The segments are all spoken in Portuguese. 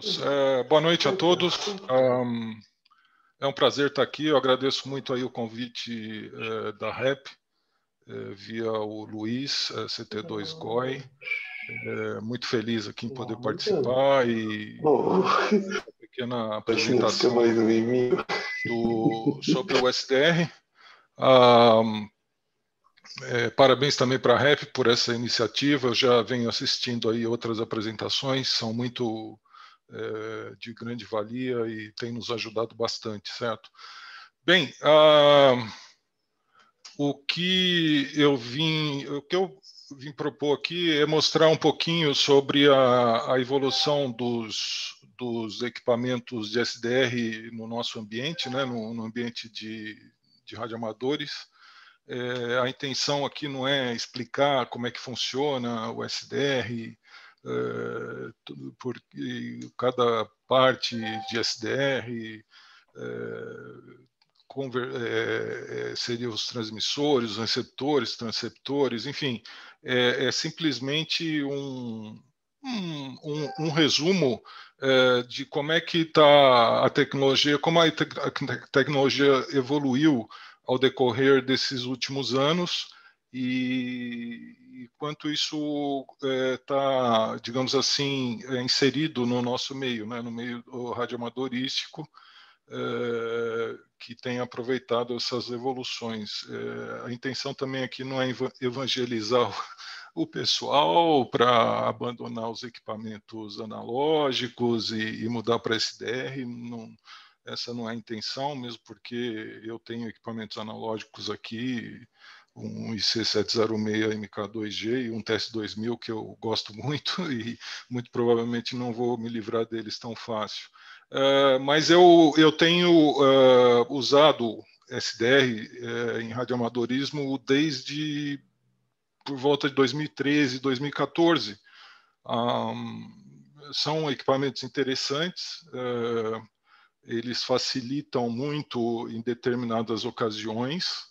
É, boa noite a todos. Um, é um prazer estar aqui. Eu agradeço muito aí o convite é, da REP é, via o Luiz, é, CT2 GOI. É, muito feliz aqui em poder participar e pequena tá apresentação é do, sobre o SDR. Um, é, parabéns também para a REP por essa iniciativa. Eu já venho assistindo aí outras apresentações, são muito é, de grande valia e tem nos ajudado bastante, certo? Bem, ah, o que eu vim, o que eu vim propor aqui é mostrar um pouquinho sobre a, a evolução dos, dos, equipamentos de SDR no nosso ambiente, né, no, no ambiente de, de radioamadores. É, eh, a intenção aqui não é explicar como é que funciona o SDR, eh, porque cada parte de SDR eh, Conver, é, eh, seria os transmissores, os receptores, transceptores, enfim, é, é simplesmente um, um, um, um resumo é, de como é que está a tecnologia, como a, te a, tecnologia evoluiu ao decorrer desses últimos anos e, e quanto isso está, é, tá, digamos assim, é, inserido no nosso meio, né, no meio radioamadorístico, é, que tem aproveitado essas evoluções. É, a intenção também aqui não é evangelizar o pessoal para abandonar os equipamentos analógicos e, e mudar para SDR, não, essa não é a intenção, mesmo porque eu tenho equipamentos analógicos aqui um IC706 MK2G e um TS2000 que eu gosto muito e muito provavelmente não vou me livrar deles tão fácil. Uh, mas eu, eu tenho uh, usado SDR uh, eh, em radioamadorismo desde por volta de 2013, 2014. Um, são equipamentos interessantes, eles facilitam muito em determinadas ocasiões.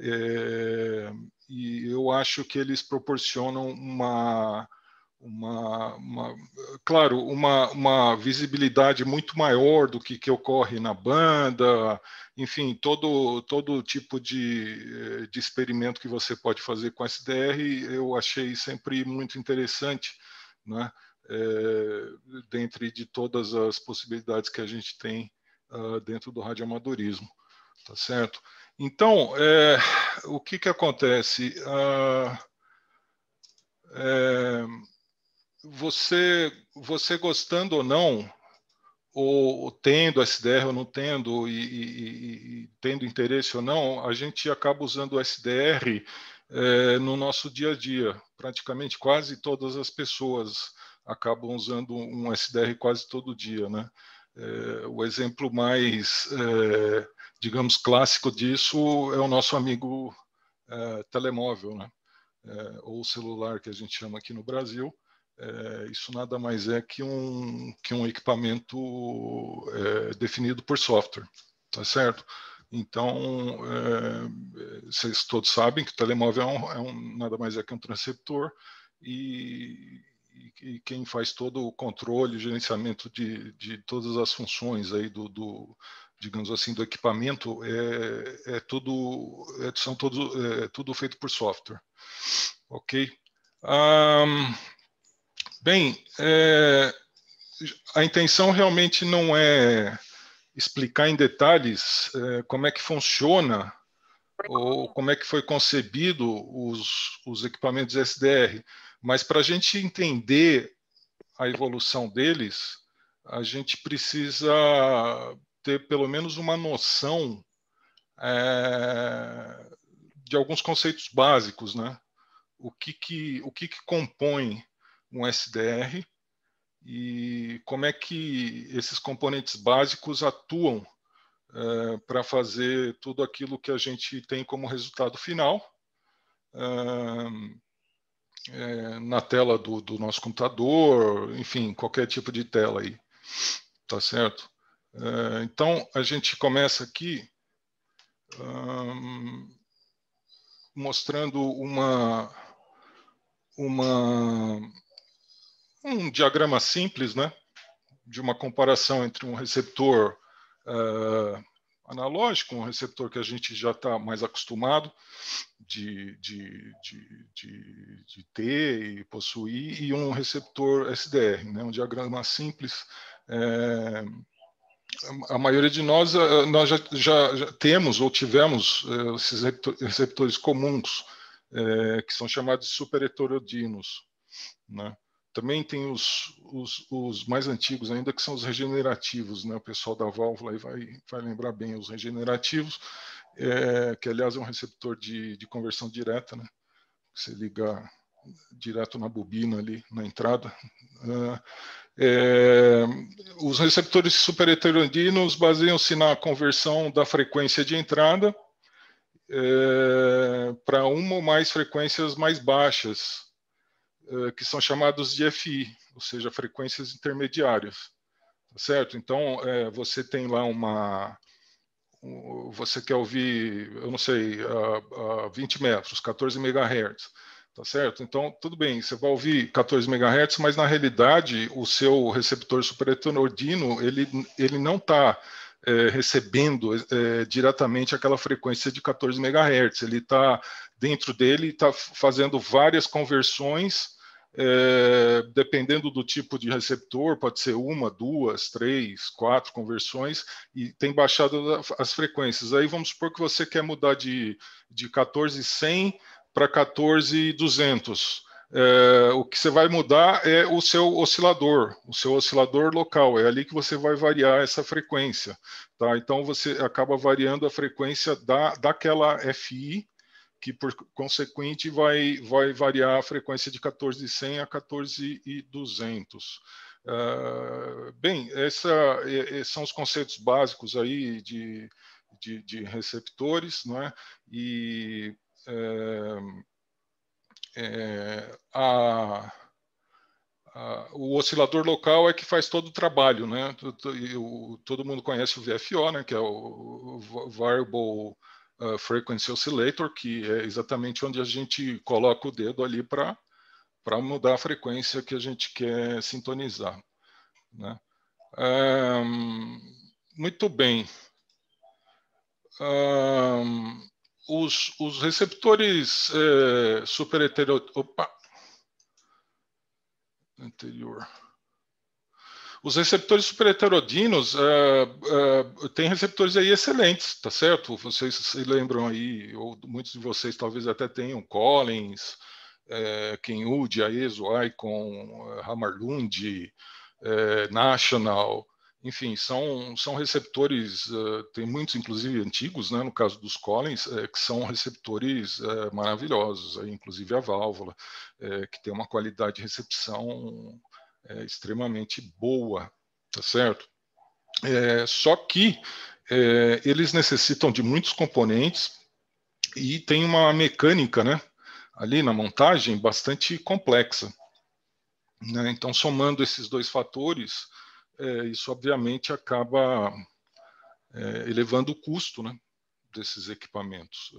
É, e eu acho que eles proporcionam uma, uma, uma claro, uma, uma, visibilidade muito maior do que, que ocorre na banda, enfim, todo, todo tipo de, eh, de experimento que você pode fazer com SDR, eu achei sempre muito interessante, né? É, dentre de todas as possibilidades que a gente tem uh, dentro do radioamadorismo, tá certo? Então, é, o que, que acontece? Ah, é, você, você gostando ou não, ou, tendo SDR ou não tendo, e, e, e, tendo interesse ou não, a gente acaba usando o SDR é, no nosso dia a dia. Praticamente quase todas as pessoas acabam usando um SDR quase todo dia. Né? É, o exemplo mais é, digamos, clássico disso é o nosso amigo é, telemóvel, né? É, ou celular, que a gente chama aqui no Brasil. É, isso nada mais é que um, que um equipamento é, definido por software, tá certo? Então, é, é, vocês todos sabem que o telemóvel um, é, um, nada mais é que um transceptor e, e quem faz todo o controle, gerenciamento de, de todas as funções aí do, do digamos assim, do equipamento é, é tudo é, são todos é, tudo feito por software, ok? Um, bem, é, a intenção realmente não é explicar em detalhes é, como é que funciona ou como é que foi concebido os, os equipamentos SDR, mas para a gente entender a evolução deles, a gente precisa ter pelo menos uma noção é, de alguns conceitos básicos, né? O que que, o que que compõe um SDR e como é que esses componentes básicos atuam é, para fazer tudo aquilo que a gente tem como resultado final é, é na tela do, do nosso computador, enfim, qualquer tipo de tela aí, tá certo? Eh, então, a gente começa aqui um, mostrando uma, uma, um diagrama simples né, de uma comparação entre um receptor uh, analógico, um receptor que a gente já está mais acostumado de, de, de, de, ter e possuir, e um receptor SDR, né, um diagrama simples. Eh, a maioria de nós, eh, nós já, já, já temos ou tivemos eh, esses receptores comuns, é, que são chamados de superheterodinos. Né? Também tem os, os, os, mais antigos ainda, que são os regenerativos. Né? O pessoal da válvula aí vai, vai lembrar bem os regenerativos, é, que, aliás, é um receptor de, de conversão direta. Né? Você liga direto na bobina ali, na entrada. Uh, é, os receptores superheterodinos baseiam-se na conversão da frequência de entrada é, para uma ou mais frequências mais baixas, é, que são chamados de FI, ou seja, frequências intermediárias. Tá certo? Então, é, você tem lá uma. Você quer ouvir, eu não sei, a, a 20 metros, 14 MHz Tá certo? Então, tudo bem, você vai ouvir 14 MHz, mas na realidade o seu receptor superheteroidino ele, ele não está é, recebendo é, diretamente aquela frequência de 14 MHz. Ele está dentro dele, está fazendo várias conversões, é, dependendo do tipo de receptor, pode ser uma, duas, três, quatro conversões, e tem baixado as frequências. Aí vamos supor que você quer mudar de, de 14 100 para 14,200. É, o que você vai mudar é o seu oscilador, o seu oscilador local, é ali que você vai variar essa frequência. Tá? Então, você acaba variando a frequência da, daquela FI, que por consequente vai, vai variar a frequência de 14,100 a 14,200. Uh, é, bem, essa, esses são os conceitos básicos aí de, de, de receptores, né? e é, é, a, a, o oscilador local é que faz todo o trabalho, né? Todo mundo conhece o VFO, né? Que é o Variable ah, Frequency Oscillator, que é exatamente onde a gente coloca o dedo ali para para mudar a frequência que a gente quer sintonizar. Né? Um, muito bem. Um, os, os receptores é, super Opa! Anterior. Os receptores heterodinos é, é, têm receptores aí excelentes, tá certo? Vocês se lembram aí, ou muitos de vocês talvez até tenham Collins, é, Kenwood, Aeso, Icon, é, Hamarlund, National, enfim, são, são receptores, uh, tem muitos, inclusive, antigos, né, no caso dos Collins, é, que são receptores é, maravilhosos, aí, inclusive a válvula, é, que tem uma qualidade de recepção extremamente boa, tá certo? só que eles necessitam de muitos componentes e tem uma mecânica, né, ali na montagem bastante complexa. Né? Então, somando esses dois fatores, é, isso obviamente acaba é, elevando o custo né, desses equipamentos.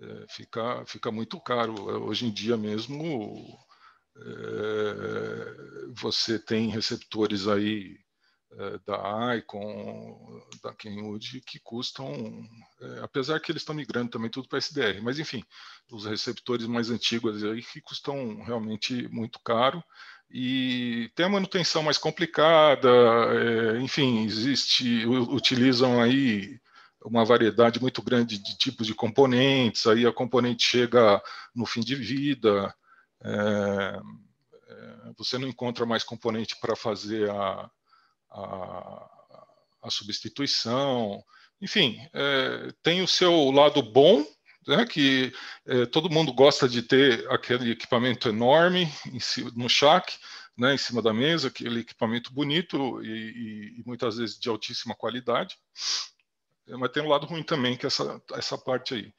É, é fica, fica muito caro. É, hoje em dia mesmo é, você tem receptores aí da Icon, da Kenwood, que custam, apesar que eles estão migrando também tudo para SDR, mas enfim, os receptores mais antigos aí que custam realmente muito caro e tem a manutenção mais complicada, é, enfim, existe, utilizam aí uma variedade muito grande de tipos de componentes, aí a componente chega no fim de vida, é, é você não encontra mais componente para fazer a, a, a, substituição, enfim, é, tem o seu lado bom né, que é, todo mundo gosta de ter aquele equipamento enorme cima, no chasque, né, em cima da mesa, aquele equipamento bonito e, e, e muitas vezes de altíssima qualidade. É, mas tem um lado ruim também, que é essa, essa parte aí.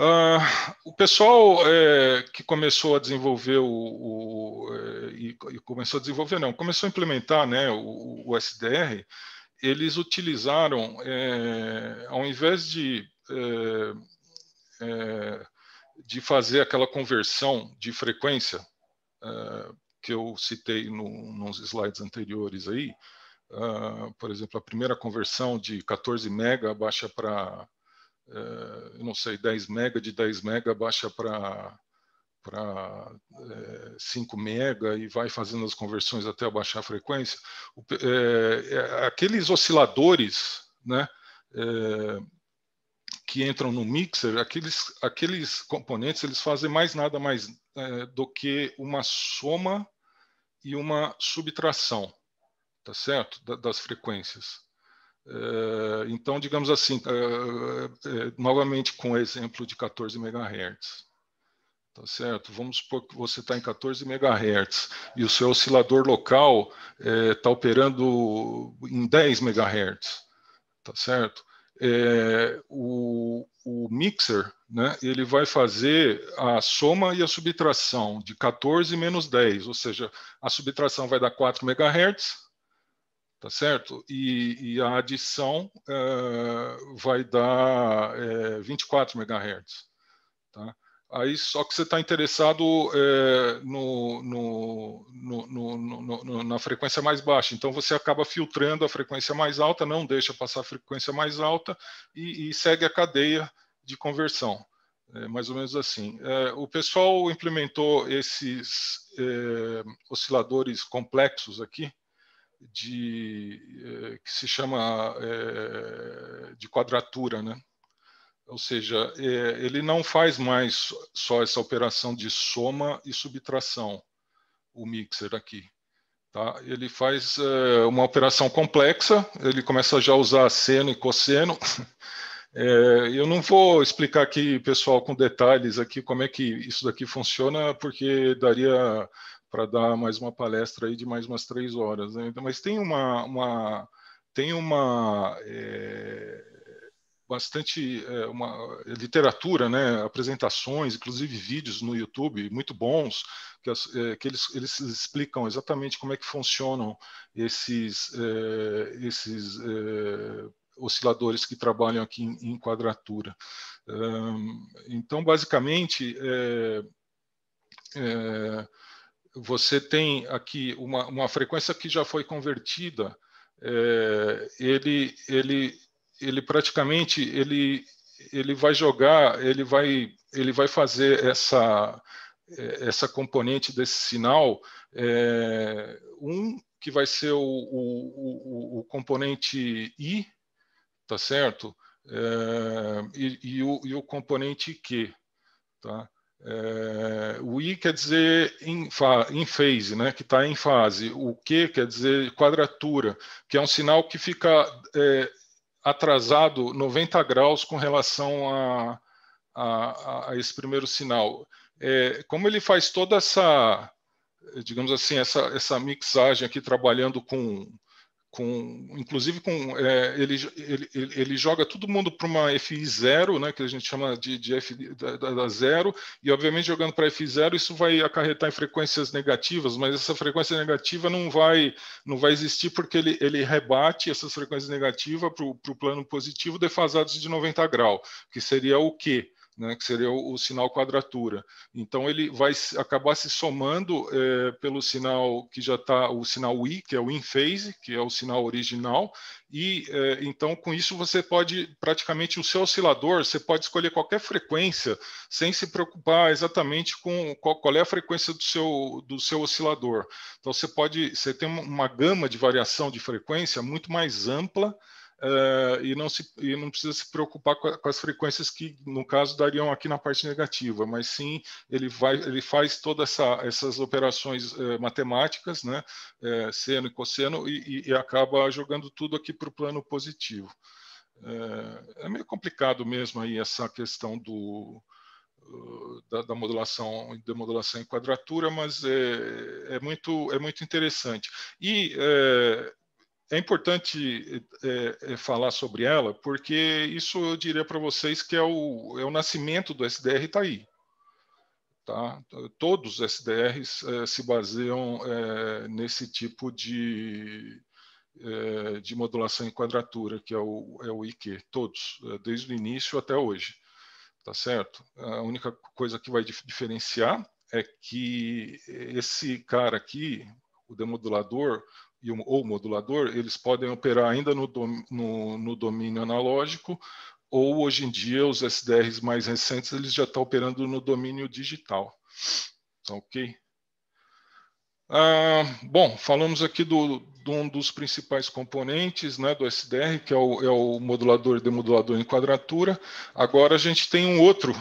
Uh, o pessoal é, que começou a desenvolver o, o é, e, e, começou a desenvolver não, começou a implementar né, o, o SDR, eles utilizaram é, ao invés de é, é, de fazer aquela conversão de frequência é, que eu citei no, nos slides anteriores aí, Uh, por exemplo, a primeira conversão de 14 mega baixa para, uh, eh, não sei, 10 mega, de 10 mega baixa para para 5 mega e vai fazendo as conversões até abaixar a frequência, o, aqueles osciladores, né, que entram no mixer, aqueles, aqueles componentes eles fazem mais nada mais é, do que uma soma e uma subtração, tá certo, da, das frequências. É, então, digamos assim, é, é, é novamente com o exemplo de 14 MHz, tá certo? Vamos supor que você está em 14 MHz e o seu oscilador local está é, operando em 10 MHz, tá certo? é, o, o, mixer né, ele vai fazer a soma e a subtração de 14 menos 10, ou seja, a subtração vai dar 4 MHz, tá certo? E, e a adição é, vai dar é, 24 MHz, tá? Aí só que você está interessado é, no, no, no, na frequência mais baixa. Então você acaba filtrando a frequência mais alta, não deixa passar a frequência mais alta e, e segue a cadeia de conversão. É, mais ou menos assim. É, o pessoal implementou esses é, osciladores complexos aqui, de, é, que se chama é, de quadratura, né? Ou seja, é, ele não faz mais só essa operação de soma e subtração, o mixer aqui. Tá? Ele faz é, uma operação complexa, ele começa já a usar seno e cosseno. É, eu não vou explicar aqui, pessoal, com detalhes aqui como é que isso daqui funciona, porque daria para dar mais uma palestra aí de mais umas três horas. Né? Então, mas tem uma, uma tem uma é, bastante é, uma literatura, né, apresentações, inclusive vídeos no YouTube muito bons que, as, é, que eles, eles explicam exatamente como é que funcionam esses é, esses osciladores que trabalham aqui em, em quadratura. então, basicamente você tem aqui uma, uma frequência que já foi convertida, ele, ele ele praticamente ele, ele vai jogar, ele vai, ele vai fazer essa, é, essa componente desse sinal, é, um que vai ser o, o, o, o componente I, tá certo? É, e, e, e, o, componente Q, tá? É, o I quer dizer em, phase, né, que está em fase. O Q quer dizer quadratura, que é um sinal que fica é, atrasado 90 graus com relação a, a, a esse primeiro sinal. É, como ele faz toda essa, digamos assim, essa, essa mixagem aqui trabalhando com com, inclusive com é, ele, ele, ele joga todo mundo para uma FI zero, né, que a gente chama de, de F da, da, zero, e obviamente jogando para FI zero isso vai acarretar em frequências negativas, mas essa frequência negativa não vai não vai existir porque ele, ele rebate essas frequências negativas para o plano positivo defasados de 90 graus, que seria o quê? né, que seria o, o, sinal quadratura. Então ele vai acabar se somando é, pelo sinal que já está o sinal I, que é o in phase, que é o sinal original, e é, então com isso você pode praticamente o seu oscilador, você pode escolher qualquer frequência sem se preocupar exatamente com qual, qual é a frequência do seu do seu oscilador. Então você pode, você tem uma, uma gama de variação de frequência muito mais ampla uh, e, não se, e não precisa se preocupar com, com, as frequências que, no caso, dariam aqui na parte negativa, mas sim ele, vai, ele faz todas essa, essas operações uh, matemáticas, né, uh, seno e cosseno, e, e, e acaba jogando tudo aqui para o plano positivo. é meio complicado mesmo aí essa questão do, uh, da, da, modulação e demodulação em quadratura, mas é, é muito é muito interessante. E é, é importante é, é, falar sobre ela, porque isso eu diria para vocês que é o, é o nascimento do SDR está aí. Tá? Todos os SDRs é, se baseiam é, nesse tipo de, é, de modulação em quadratura, que é o, é o IQ, todos, é, desde o início até hoje. Tá certo? A única coisa que vai diferenciar é que esse cara aqui, o demodulador, e, ou modulador, eles podem operar ainda no, dom, no, no domínio analógico, ou hoje em dia os SDRs mais recentes eles já estão operando no domínio digital. Tá ok? Ah, bom, falamos aqui do, um dos principais componentes né, do SDR, que é o, é o modulador e demodulador em quadratura. Agora a gente tem um outro,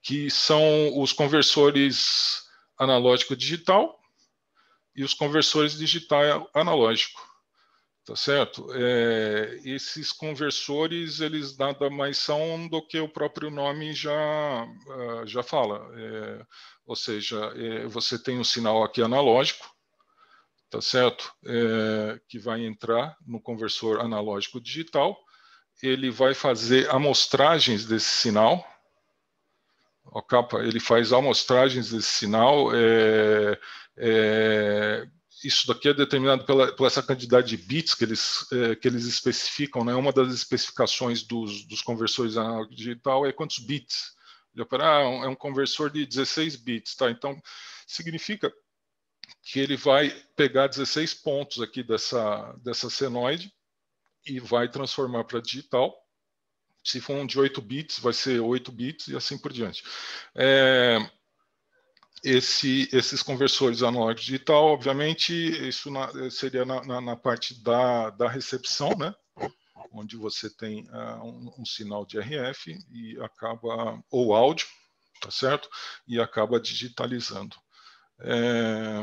que são os conversores analógico-digital, e os conversores digital analógico, tá certo? É, esses conversores, eles nada mais são do que o próprio nome já, ah, já fala, é, ou seja, é, você tem um sinal aqui analógico, tá certo? É, que vai entrar no conversor analógico digital, ele vai fazer amostragens desse sinal, o capa ele faz amostragens desse sinal, é, é, isso daqui é determinado pela, por essa quantidade de bits que eles, é, que eles especificam. Né? Uma das especificações dos, dos conversores analógico digital é quantos bits. Ele opera, ah, é, é um conversor de 16 bits, tá? Então, significa que ele vai pegar 16 pontos aqui dessa, dessa senoide e vai transformar para digital. Se for um de 8 bits, vai ser 8 bits e assim por diante. É, esse, esses conversores analógico digital, obviamente, isso na, seria na, na, na, parte da, da recepção, né? onde você tem uh, um, um, sinal de RF e acaba, ou áudio, tá certo? E acaba digitalizando. É,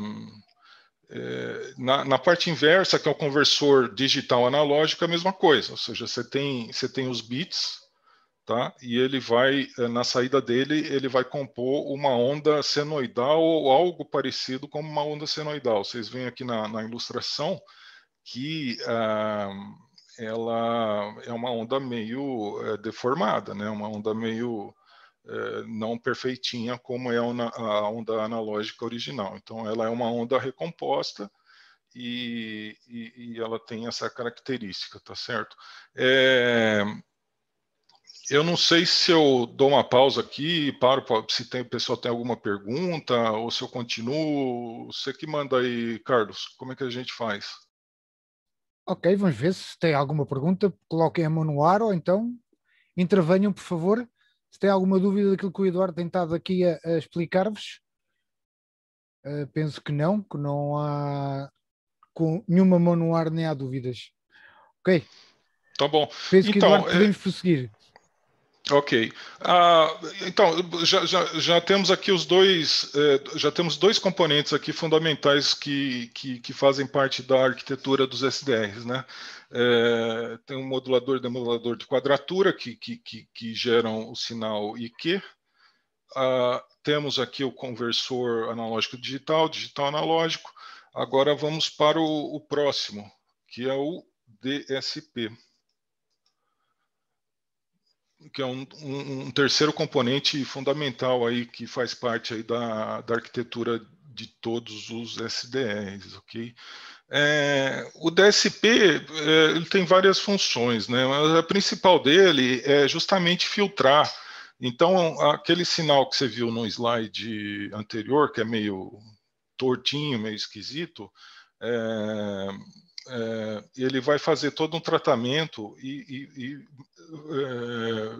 é, na, na, parte inversa, que é o conversor digital analógico, é a mesma coisa, ou seja, você tem, você tem os bits tá? E ele vai eh, na saída dele ele vai compor uma onda senoidal ou algo parecido com uma onda senoidal. Vocês veem aqui na, na ilustração que ah, ela é uma onda meio é, deformada, né? Uma onda meio é, não perfeitinha como é a onda analógica original. Então, ela é uma onda recomposta. E, e, e, ela tem essa característica, tá certo? É, eu não sei se eu dou uma pausa aqui, paro se tem pessoal tem alguma pergunta ou se eu continuo. Você que manda aí, Carlos. Como é que a gente faz? Ok, vamos ver se tem alguma pergunta. Coloquem a mão no ar ou então intervenham, por favor. Se tem alguma dúvida daquilo que o Eduardo tem estado aqui a, a explicar-vos, uh, penso que não, que não há com nenhuma mão no ar nem há dúvidas. Ok? Tá bom. Penso então, que Eduardo, é podemos é... prosseguir. Ok. Ah, então, já, já, já, temos aqui os dois, é, já temos dois componentes aqui fundamentais que, que, que, fazem parte da arquitetura dos SDRs, né? É, tem um modulador e demodulador de quadratura que, que, que, que geram o sinal IQ. Ah, temos aqui o conversor analógico digital, digital analógico. Agora vamos para o, o próximo, que é o DSP que é um, um, um, terceiro componente fundamental aí que faz parte aí da, da arquitetura de todos os SDRs, ok? É, o DSP é, ele tem várias funções, né? Mas a principal dele é justamente filtrar. Então, aquele sinal que você viu no slide anterior, que é meio tortinho, meio esquisito, é, é, ele vai fazer todo um tratamento e, e, e é,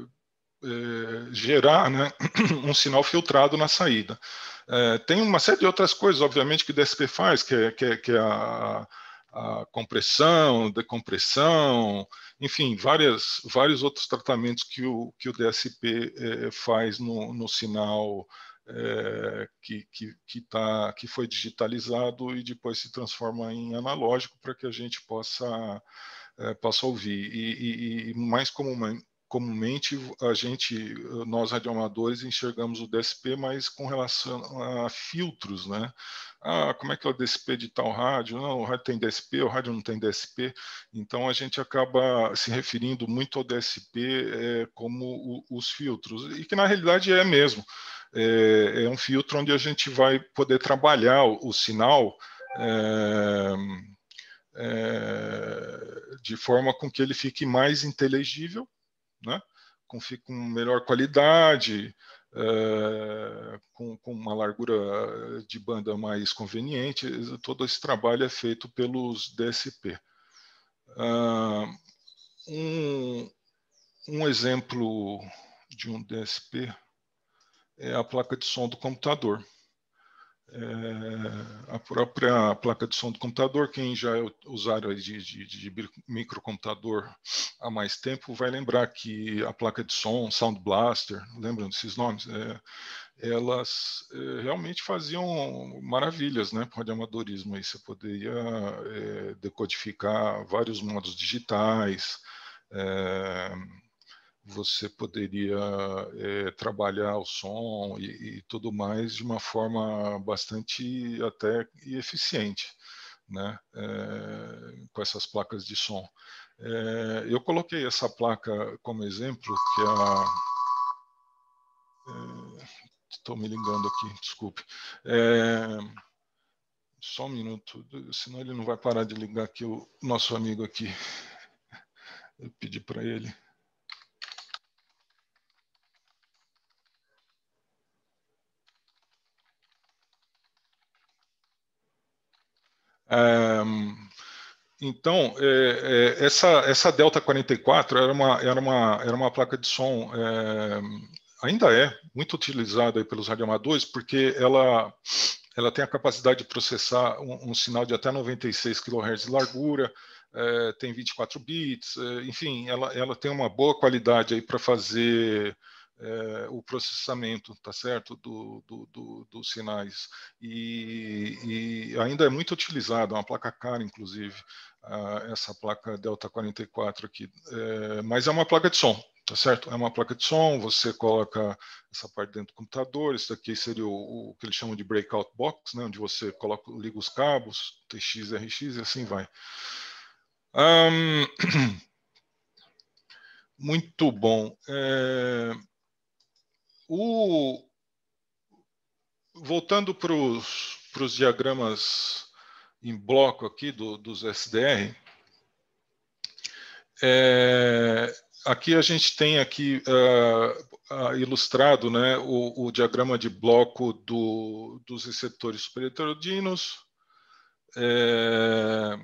é gerar né, um sinal filtrado na saída. É, tem uma série de outras coisas, obviamente, que o DSP faz, que é, que é, que a, a compressão, decompressão, enfim, várias, vários outros tratamentos que o, que o DSP faz no, no sinal é, que, que, que, tá, que foi digitalizado e depois se transforma em analógico para que a gente possa, é, possa ouvir. E, e, e mais comumente, comumente a gente, nós radioamadores, enxergamos o DSP, mas com relação a filtros, né? Ah, como é que é o DSP de tal rádio? Não, o rádio tem DSP, o rádio não tem DSP. Então a gente acaba se referindo muito ao DSP é, eh, como o, os filtros, e que na realidade é mesmo. É, é, um filtro onde a gente vai poder trabalhar o, o sinal. É, de forma com que ele fique mais inteligível né? com, com melhor qualidade, é, com, com, uma largura de banda mais conveniente. Todo esse trabalho é feito pelos DSP. Ah, um, um, exemplo de um DSP é a placa de som do computador. É, a própria placa de som do computador, quem já é usaram de, de, de, microcomputador há mais tempo, vai lembrar que a placa de som, Sound Blaster, lembram desses nomes? É, elas é, realmente faziam maravilhas né, para o amadorismo. Aí você poderia é, decodificar vários modos digitais, é, você poderia é, trabalhar o som e, e, tudo mais de uma forma bastante até eficiente, né? É, com essas placas de som. É, eu coloquei essa placa como exemplo, que a... Estou me ligando aqui, desculpe. só um minuto, senão ele não vai parar de ligar aqui, o nosso amigo aqui. Eu pedi para ele. então, é, é, essa, essa Delta 44 era uma, era uma, era uma placa de som, é, ainda é, muito utilizada pelos radioamadores, porque ela, ela tem a capacidade de processar um, um sinal de até 96 kHz de largura, é, tem 24 bits, é, enfim, ela, ela tem uma boa qualidade aí para fazer é, o processamento, tá certo, do, do, do, dos sinais. E, e, ainda é muito utilizado, é uma placa cara, inclusive, a, essa placa Delta 44 aqui. É, mas é uma placa de som, tá certo? É uma placa de som, você coloca essa parte dentro do computador, isso daqui seria o, o que eles chamam de breakout box, né, onde você coloca, liga os cabos, TX, RX e assim vai. Um... Muito bom. É... O... Voltando para os diagramas em bloco aqui do, dos SDR, é, aqui a gente tem aqui uh, uh, ilustrado né, o, o, diagrama de bloco do, dos receptores preterodinos, é,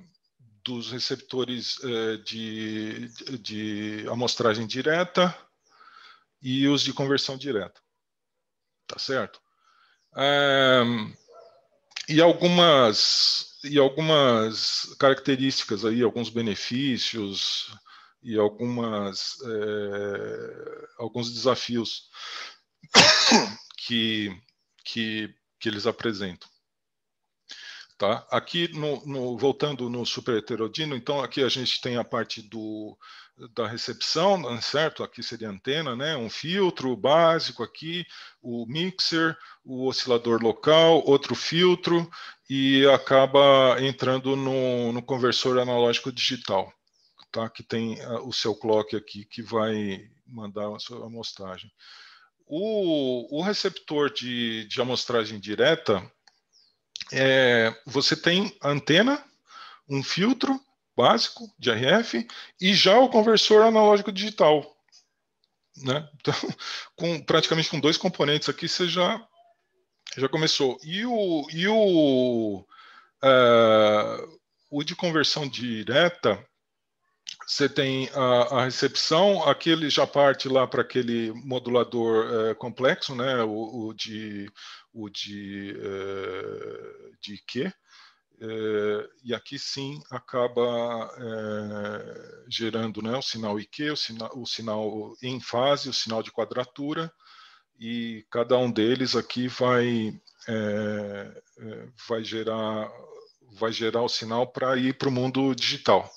dos receptores é, de, de, de amostragem direta, e os de conversão direta. Tá certo? É, e algumas e algumas características aí, alguns benefícios e algumas é, alguns desafios que, que que eles apresentam. Tá? Aqui, no, no, voltando no super heterodino, então aqui a gente tem a parte do, da recepção, né, certo? Aqui seria antena, né? Um filtro básico aqui, o mixer, o oscilador local, outro filtro e acaba entrando no, no conversor analógico digital, tá? Que tem ah, o seu clock aqui que vai mandar a sua amostragem. O, o receptor de, de amostragem direta, é, você tem antena, um filtro básico de RF e já o conversor analógico digital. Né? Então, com, praticamente com dois componentes aqui, você já, já começou. E o, e o, uh, o de conversão direta, você tem a, a, recepção, aquele já parte lá para aquele modulador uh, complexo, né? o, o de, o de, uh, de Q, e aqui sim acaba é, gerando né, o sinal IQ, o, sinal o sinal em fase, o sinal de quadratura, e cada um deles aqui vai, é, vai, gerar, vai gerar o sinal para ir para o mundo digital.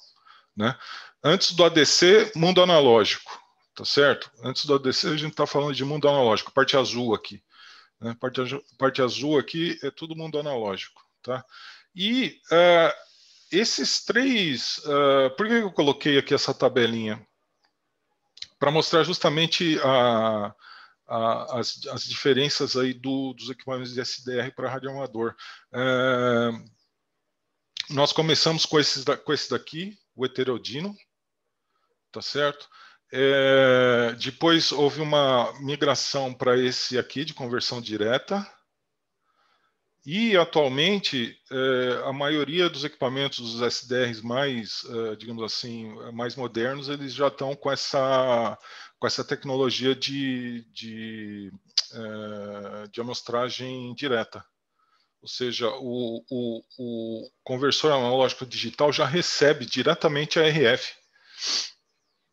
Né? Antes do ADC, mundo analógico, tá certo? Antes do ADC, a gente está falando de mundo analógico, parte azul aqui. Né? Parte, parte azul aqui é todo mundo analógico, tá? E uh, esses três. Uh, por que eu coloquei aqui essa tabelinha? Para mostrar justamente a, a, as, as, diferenças aí do, dos equipamentos de SDR para radioamador. Uh, eh, nós começamos com, esses com esse daqui, o heterodino, tá certo? É, depois houve uma migração para esse aqui de conversão direta, e, atualmente, é, a maioria dos equipamentos dos SDRs mais, é, digamos assim, mais modernos, eles já estão com essa, com essa tecnologia de, de, é, de amostragem direta. Ou seja, o, o, o conversor analógico digital já recebe diretamente a RF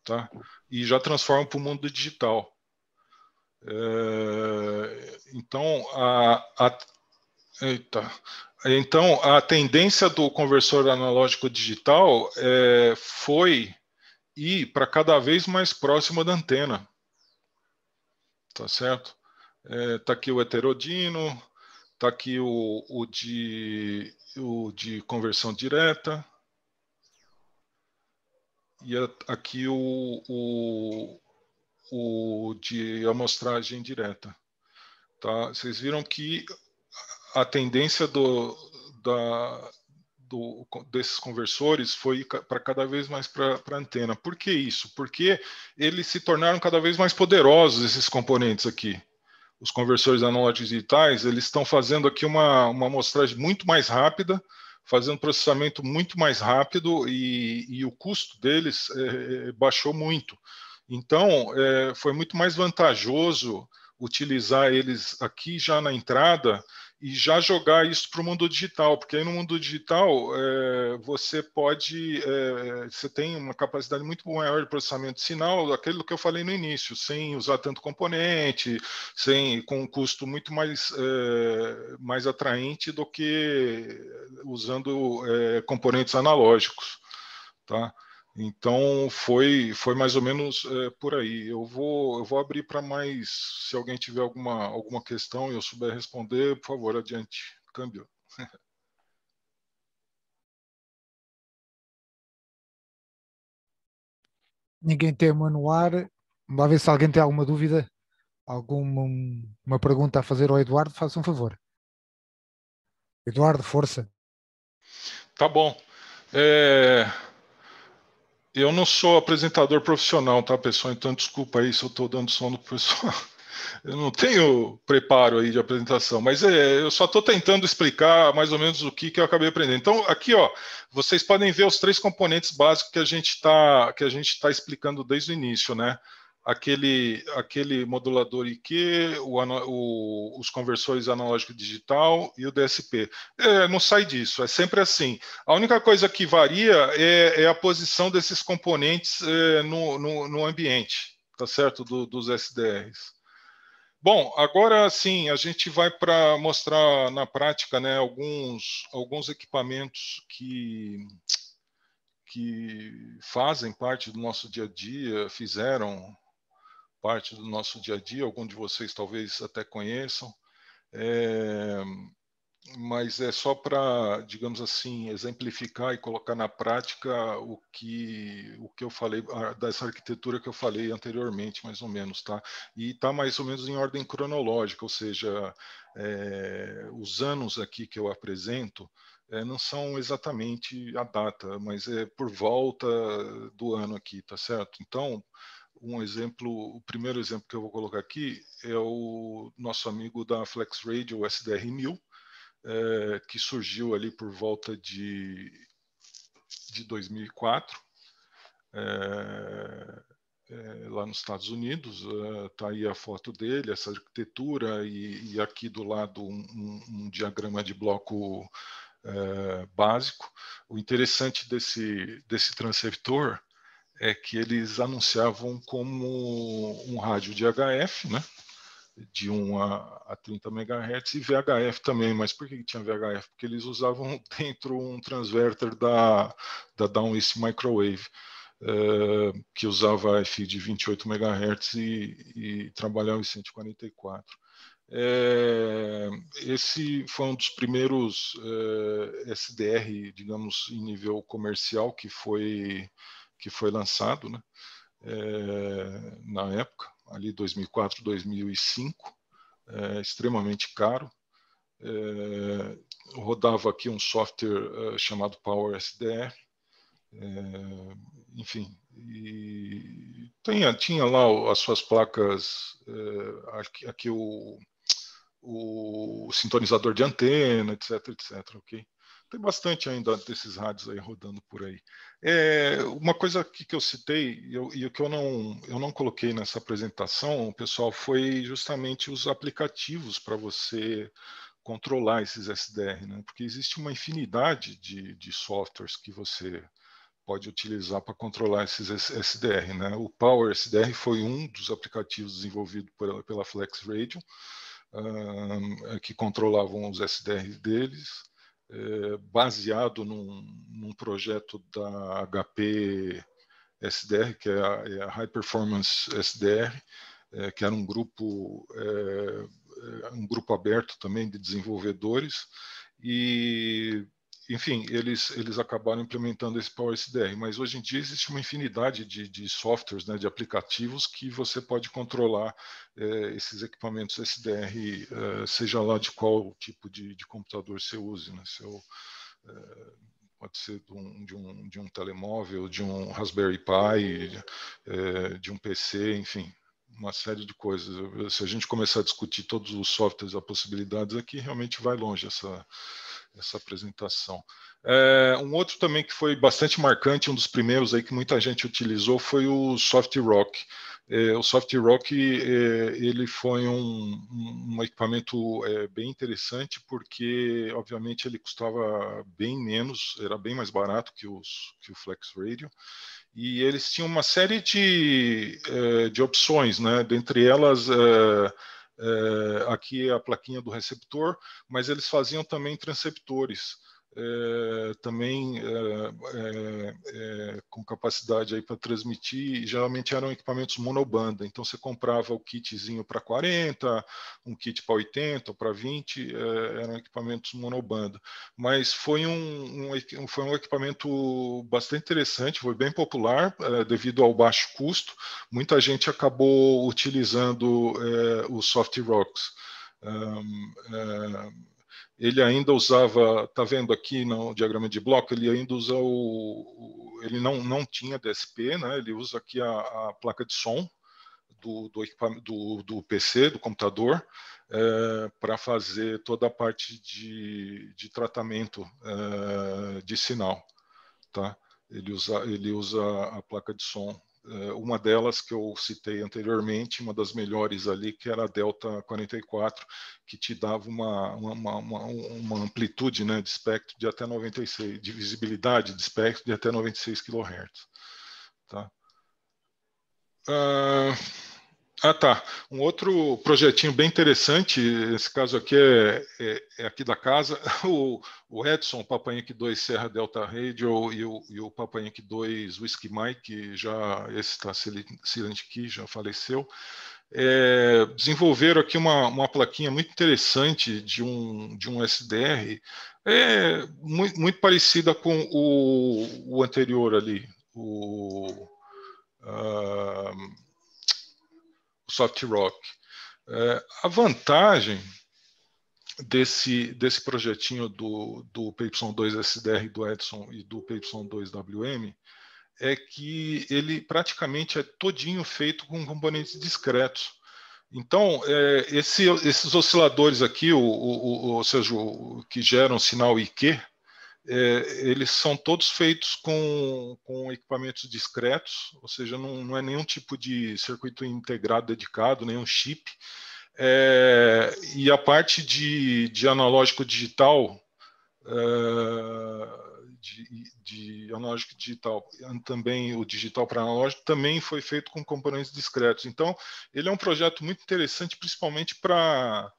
tá? e já transforma para o mundo digital. então, a, a Eita. Então, a tendência do conversor analógico digital é, foi ir para cada vez mais próximo da antena. Tá certo? É, tá aqui o heterodino, tá aqui o, o, de, o de conversão direta, e aqui o, o, o de amostragem direta. Tá? Vocês viram que a tendência do, da, do, desses conversores foi para cada vez mais para a antena. Por que isso? Porque eles se tornaram cada vez mais poderosos, esses componentes aqui. Os conversores analógicos digitais, eles estão fazendo aqui uma, uma amostragem muito mais rápida, fazendo processamento muito mais rápido e, e o custo deles é, é, é baixou muito. Então, é, foi muito mais vantajoso utilizar eles aqui já na entrada e já jogar isso para o mundo digital, porque aí no mundo digital é, você pode, é, você tem uma capacidade muito maior de processamento de sinal, aquilo que eu falei no início, sem usar tanto componente, sem com um custo muito mais, é, mais atraente do que usando é, componentes analógicos, tá? Então foi foi mais ou menos é, por aí. Eu vou eu vou abrir para mais. Se alguém tiver alguma alguma questão e eu souber responder, por favor, adiante. Câmbio. Ninguém tem manual. no Vamos ver se alguém tem alguma dúvida, alguma uma pergunta a fazer ao Eduardo, faça um favor. Eduardo, força. Tá bom. É... Eu não sou apresentador profissional, tá, pessoal? Então desculpa aí se eu estou dando sono pro pessoal. Eu não tenho preparo aí de apresentação, mas é, eu só estou tentando explicar mais ou menos o que, que eu acabei aprendendo. Então, aqui, ó, vocês podem ver os três componentes básicos que a gente está que a gente está explicando desde o início, né? aquele, aquele modulador IQ, o, o, os conversores analógico digital e o DSP. É, não sai disso, é sempre assim. A única coisa que varia é, é a posição desses componentes é, no, no, no, ambiente, tá certo? Do, dos SDRs. Bom, agora sim, a gente vai para mostrar na prática né, alguns, alguns equipamentos que, que fazem parte do nosso dia a dia, fizeram parte do nosso dia a dia, algum de vocês talvez até conheçam, é, mas é só para, digamos assim, exemplificar e colocar na prática o que, o que eu falei, dessa arquitetura que eu falei anteriormente, mais ou menos, tá? E está mais ou menos em ordem cronológica, ou seja, é, os anos aqui que eu apresento é, não são exatamente a data, mas é por volta do ano aqui, tá certo? Então, um exemplo, o primeiro exemplo que eu vou colocar aqui é o nosso amigo da Flex Radio, o SDR1000, é, que surgiu ali por volta de, de 2004, é, é, lá nos Estados Unidos. Está é, aí a foto dele, essa arquitetura, e, e aqui do lado um, um, um diagrama de bloco é, básico. O interessante desse, desse transceptor é que eles anunciavam como um rádio de HF, né? de 1 a, 30 MHz e VHF também, mas por que tinha VHF? Porque eles usavam dentro um transverter da, da Downwist Microwave, é, que usava FI de 28 MHz e, e trabalhava em 144. É, esse foi um dos primeiros é, SDR, digamos, em nível comercial, que foi que foi lançado né, é, na época, ali 2004, 2005, é, extremamente caro. É, rodava aqui um software é, chamado Power SDR, é, enfim, e tinha, tinha lá as suas placas, é, aqui, aqui o, o sintonizador de antena, etc, etc, ok? tem bastante ainda desses rádios aí rodando por aí. É, uma coisa que, que eu citei eu, e o que eu não, eu não coloquei nessa apresentação, pessoal, foi justamente os aplicativos para você controlar esses SDR, né? porque existe uma infinidade de, de softwares que você pode utilizar para controlar esses SDR. Né? O Power SDR foi um dos aplicativos desenvolvido pela, pela Flex Radio, que controlavam os SDR deles é, baseado num, num, projeto da HP SDR, que é a, é a High Performance SDR, é, eh, que era um grupo eh, um grupo aberto também de desenvolvedores e enfim, eles, eles acabaram implementando esse Power CDR mas hoje em dia existe uma infinidade de, de softwares, né, de aplicativos que você pode controlar eh, esses equipamentos SDR, eh, seja lá de qual tipo de, de computador você use, né, seu, é eh, pode ser de um, de um, de, um, telemóvel, de um Raspberry Pi, de um PC, enfim, uma série de coisas. Se a gente começar a discutir todos os softwares, as possibilidades aqui, é realmente vai longe essa essa apresentação. É, um outro também que foi bastante marcante, um dos primeiros aí que muita gente utilizou foi o Soft Rock. É, o Soft Rock é, ele foi um, um equipamento é, bem interessante porque, obviamente, ele custava bem menos, era bem mais barato que, os, que o Flex Radio e eles tinham uma série de, é, de opções, né? dentre elas é, eh, aqui é a plaquinha do receptor, mas eles faziam também transceptores é, também é, é, com capacidade aí para transmitir, geralmente eram equipamentos monobanda, então você comprava o kitzinho para 40, um kit para 80 ou para 20, eram equipamentos monobanda, mas foi um, um, foi um equipamento bastante interessante, foi bem popular devido ao baixo custo, muita gente acabou utilizando o Soft Rocks. Um, ele ainda usava, tá vendo aqui no diagrama de bloco, ele ainda usa o, ele não, não tinha DSP, né? ele usa aqui a, a placa de som do, do, do, do PC, do computador, é, para fazer toda a parte de, de tratamento é, de sinal. Tá? Ele, usa, ele usa a placa de som eh, uma delas que eu citei anteriormente, uma das melhores ali, que era a Delta 44, que te dava uma, uma, uma, uma amplitude né, de espectro de até 96, de visibilidade de espectro de até 96 kHz. Tá? Uh... Ah, tá. Um outro projetinho bem interessante, esse caso aqui é, é, é aqui da casa, o, o Edson, o Papa Inc. 2 Serra Delta Radio e o, e o Papa Inc. 2 Whisky Mike, já, esse está Silent Key, já faleceu, é, desenvolveram aqui uma, uma plaquinha muito interessante de um, de um SDR, é, muito, muito parecida com o, o anterior ali, o... Uh, soft rock. É, a vantagem desse, desse projetinho do, do PY2SDR do Edson e do PY2WM é que ele praticamente é todinho feito com componentes discretos. Então, é, esse, esses osciladores aqui, o, o, o, ou seja, o, que geram sinal IQ, é, eles são todos feitos com, com equipamentos discretos, ou seja, não, não, é nenhum tipo de circuito integrado dedicado, nenhum chip. É, e a parte de, de analógico digital, é, de, de, analógico digital, também o digital para analógico, também foi feito com componentes discretos. Então, ele é um projeto muito interessante, principalmente para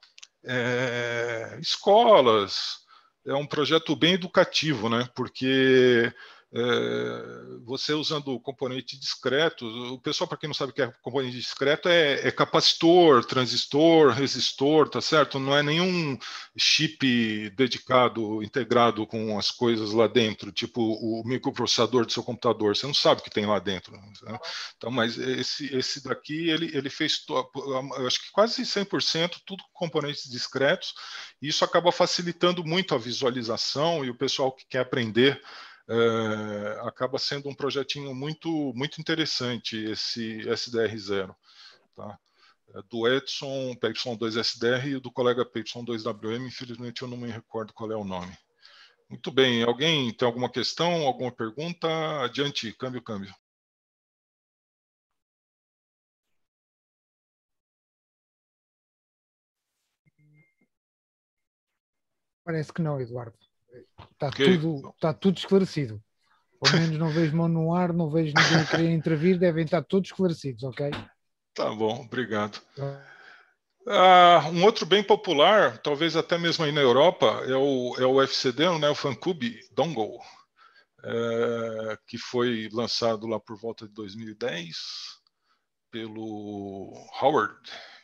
é, escolas, é um projeto bem educativo, né? Porque é, você usando componente discreto, o pessoal, para quem não sabe o que é componente discreto, é, é, capacitor, transistor, resistor, tá certo? Não é nenhum chip dedicado, integrado com as coisas lá dentro, tipo o microprocessador do seu computador, você não sabe o que tem lá dentro. Né? Então, mas esse, esse daqui, ele, ele fez, eu acho que quase 100%, tudo com componentes discretos, e isso acaba facilitando muito a visualização e o pessoal que quer aprender é, acaba sendo um projetinho muito, muito interessante esse SDR0. Tá? É do Edson, Peterson 2 SDR e do colega Peterson 2 WM, infelizmente eu não me recordo qual é o nome. Muito bem, alguém tem alguma questão, alguma pergunta? Adiante, câmbio, câmbio. Parece que não, Eduardo. Está que... tudo, está tudo esclarecido. Pelo menos não vejo mão no ar, não vejo ninguém querer intervir, devem estar todos esclarecidos, ok? Tá bom, obrigado. Tá. Ah, um outro bem popular, talvez até mesmo aí na Europa, é o, é o FCD, né, o Fancube Dongle, é, que foi lançado lá por volta de 2010 pelo Howard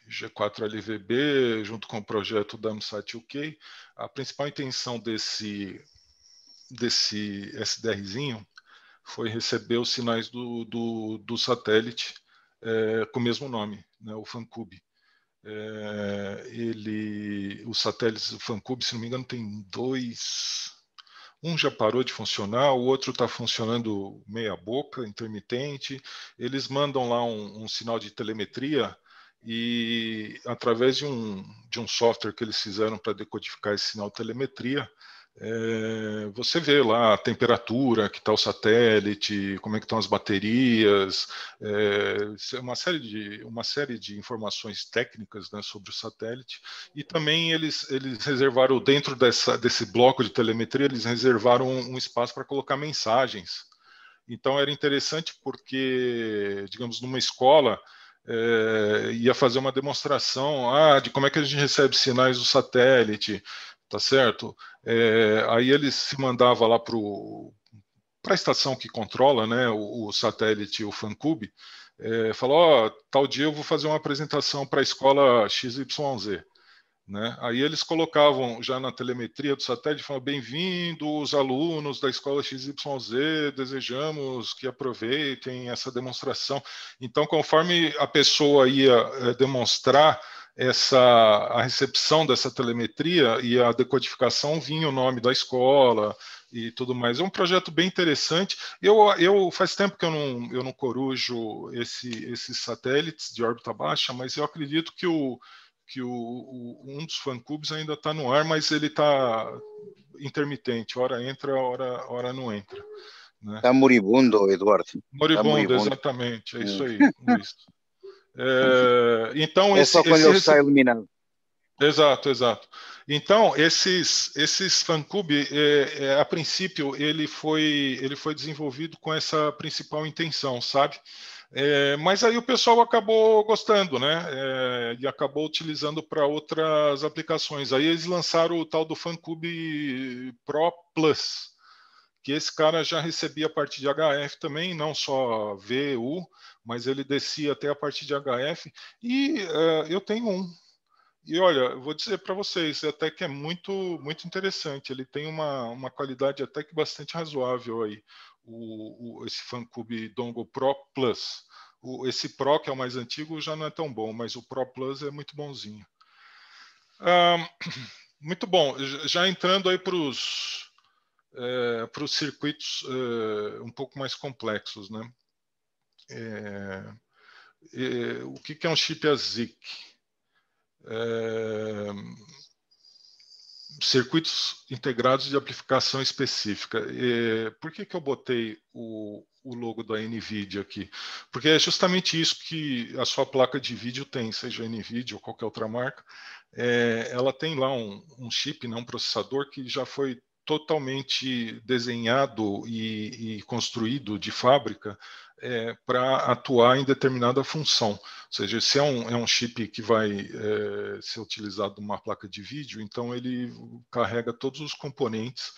G4LVB, junto com o projeto Damsat UK. A principal intenção desse, desse SDRzinho foi receber os sinais do, do, do satélite é, com o mesmo nome, né, o FanCube. É, ele, os satélites do FanCube, se não me engano, tem dois. Um já parou de funcionar, o outro está funcionando meia boca, intermitente. Eles mandam lá um, um sinal de telemetria e através de um, de um software que eles fizeram para decodificar esse sinal de telemetria, é, você vê lá a temperatura que está o satélite, como é que estão as baterias, é, uma, série de, uma série de informações técnicas né, sobre o satélite. E também eles, eles reservaram, dentro dessa, desse bloco de telemetria, eles reservaram um, um espaço para colocar mensagens. Então era interessante porque, digamos, numa escola é, ia fazer uma demonstração ah, de como é que a gente recebe sinais do satélite, tá certo? É, aí ele se mandava lá para a estação que controla né, o, o satélite, o FanCube, eh, é, falou, oh, tal dia eu vou fazer uma apresentação para a escola XYZ. Né? Aí eles colocavam já na telemetria do satélite, falavam, bem vindos alunos da escola XYZ, desejamos que aproveitem essa demonstração. Então, conforme a pessoa ia eh, demonstrar essa, a recepção dessa telemetria e a decodificação, vinha o nome da escola, e tudo mais. É um projeto bem interessante. Eu, eu faz tempo que eu não, eu não corujo esse, esses satélites de órbita baixa, mas eu acredito que o que o, o, um dos fã-clubes ainda está no ar, mas ele está intermitente, hora entra, hora, hora não entra. Está né? Tá moribundo, Eduardo. Tá moribundo, tá moribundo, exatamente, é isso aí, hum. é, é, então, é esse, só quando esse, ele Exato, exato. Então, esses, esses fã-clube, é, é, a princípio, ele foi, ele foi desenvolvido com essa principal intenção, sabe? É, mas aí o pessoal acabou gostando, né? É, e acabou utilizando para outras aplicações. Aí eles lançaram o tal do FanCube Pro Plus, que esse cara já recebia a partir de HF também, não só VU, mas ele descia até a partir de HF. E é, eu tenho um. E olha, vou dizer para vocês, até que é muito muito interessante. Ele tem uma, uma qualidade até que bastante razoável aí o, o, esse fã-clube Dongo Pro Plus. O, esse Pro, que é o mais antigo, já não é tão bom, mas o Pro Plus é muito bonzinho. muito bom. Já entrando aí para os é, para os circuitos é, um pouco mais complexos, né? É, o que, que é um chip ASIC? circuitos integrados de amplificação específica. E por que, que eu botei o, o, logo da NVIDIA aqui? Porque é justamente isso que a sua placa de vídeo tem, seja NVIDIA ou qualquer outra marca. É, ela tem lá um, um chip, né, um processador que já foi totalmente desenhado e, e construído de fábrica é, para atuar em determinada função. Ou seja, se é um, é um chip que vai é, ser utilizado numa placa de vídeo, então ele carrega todos os componentes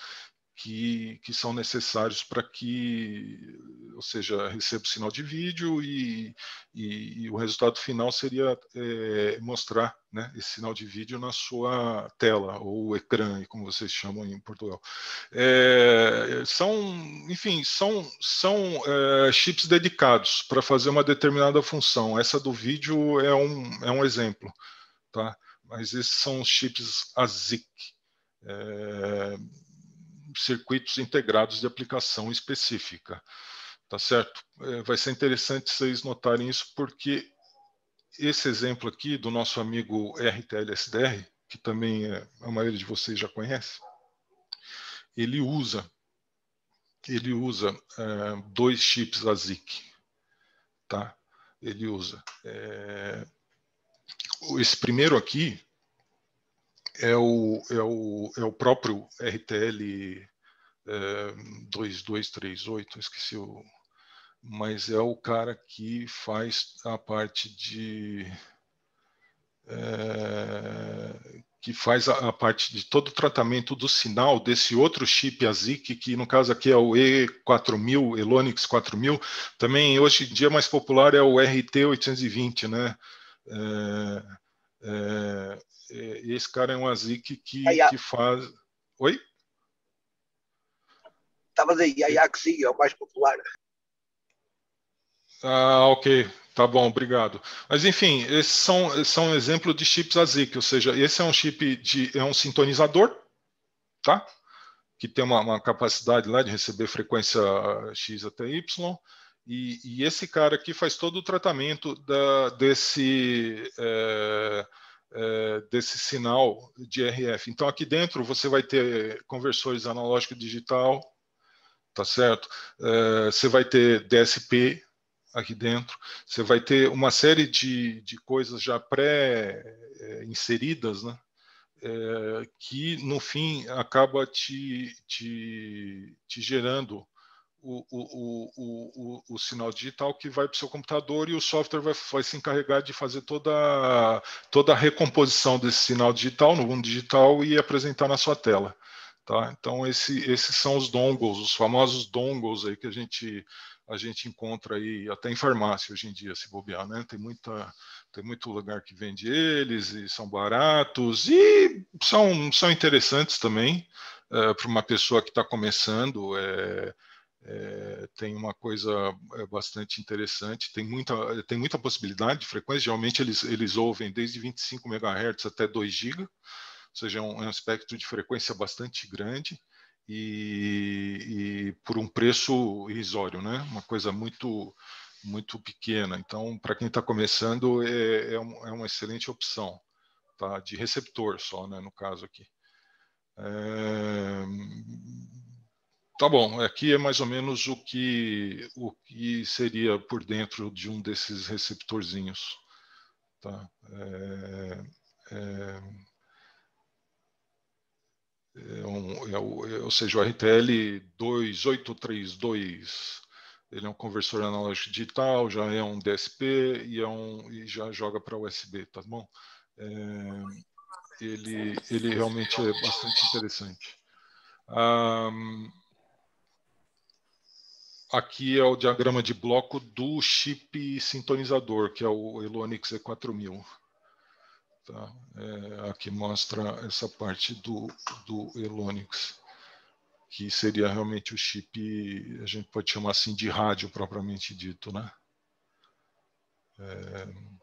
que, que são necessários para que, ou seja, receba o sinal de vídeo e, e, e o resultado final seria é, mostrar né, esse sinal de vídeo na sua tela, ou ecrã, como vocês chamam em Portugal. É, são, enfim, são, são é, chips dedicados para fazer uma determinada função. Essa do vídeo é um, é um exemplo, tá? mas esses são os chips ASIC. É, circuitos integrados de aplicação específica. Tá certo? É, vai ser interessante vocês notarem isso, porque esse exemplo aqui do nosso amigo RTLSDR, que também é, a maioria de vocês já conhece, ele usa ele usa é, dois chips ASIC, tá? Ele usa é, esse primeiro aqui é o, é o, é o próprio RTL é, 2238, esqueci o. Mas é o cara que faz a parte de. É, que faz a, a, parte de todo o tratamento do sinal desse outro chip ASIC, que no caso aqui é o E4000, Elonix 4000, também hoje em dia mais popular é o RT820, né? É, é, é esse cara é um Azik que, que faz. Oi? Estava aí, Ayaxi, é o mais popular. Ah, ok. Tá bom, obrigado. Mas enfim, esses são, são um exemplo de chips ASIC, ou seja, esse é um chip de é um sintonizador, tá? Que tem uma, uma capacidade lá de receber frequência x até y. E, e, esse cara aqui faz todo o tratamento da, desse, é, é, desse sinal de RF. Então, aqui dentro você vai ter conversores analógico e digital, tá certo? É, você vai ter DSP aqui dentro, você vai ter uma série de, de coisas já pré-inseridas, é, né? É, que no fim acaba te, te, te gerando o, o, o, o, sinal digital que vai para o seu computador e o software vai, vai se encarregar de fazer toda, toda a recomposição desse sinal digital no mundo digital e apresentar na sua tela. Tá? Então, esse, esses são os dongles, os famosos dongles aí que a gente, a gente encontra aí até em farmácia hoje em dia, se bobear. Né? Tem, muita, tem muito lugar que vende eles e são baratos e são, são interessantes também é, eh, para uma pessoa que está começando. É, é, tem uma coisa eh, bastante interessante, tem muita, eh, tem muita possibilidade de frequência, geralmente eles, eles ouvem desde 25 MHz até 2 GB, ou seja, é um, é um espectro de frequência bastante grande e, e, por um preço irrisório, né? uma coisa muito, muito pequena. Então, para quem está começando, é, é, um, é, uma excelente opção, tá? de receptor só, né? no caso aqui. É Tá bom, aqui é mais ou menos o que, o que seria por dentro de um desses receptorzinhos. Tá? É, é, é um, é o, é, ou seja, o RTL 2832, ele é um conversor analógico digital, já é um DSP e, é um, e já joga para USB, tá bom? É, ele, ele realmente é bastante interessante. Ah, Aqui é o diagrama de bloco do chip sintonizador, que é o Elonix E4000. Tá? É, aqui mostra essa parte do, do Elonix, que seria realmente o chip, a gente pode chamar assim de rádio propriamente dito, né? É...